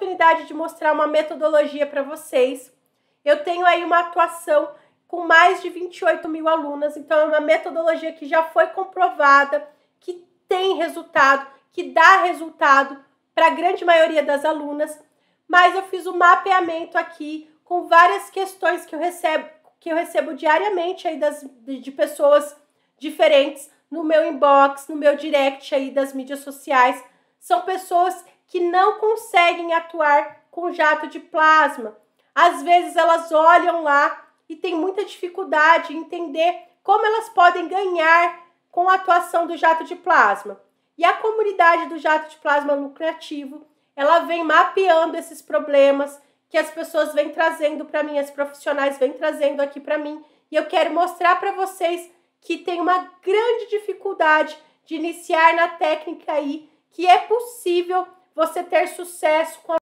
oportunidade de mostrar uma metodologia para vocês. Eu tenho aí uma atuação com mais de 28 mil alunas, então é uma metodologia que já foi comprovada, que tem resultado, que dá resultado para a grande maioria das alunas, mas eu fiz o um mapeamento aqui com várias questões que eu recebo, que eu recebo diariamente aí das, de pessoas diferentes no meu inbox, no meu direct aí das mídias sociais. São pessoas que não conseguem atuar com jato de plasma. Às vezes elas olham lá e têm muita dificuldade em entender como elas podem ganhar com a atuação do jato de plasma. E a comunidade do jato de plasma lucrativo, ela vem mapeando esses problemas que as pessoas vêm trazendo para mim, as profissionais vêm trazendo aqui para mim, e eu quero mostrar para vocês que tem uma grande dificuldade de iniciar na técnica aí, que é possível você ter sucesso com a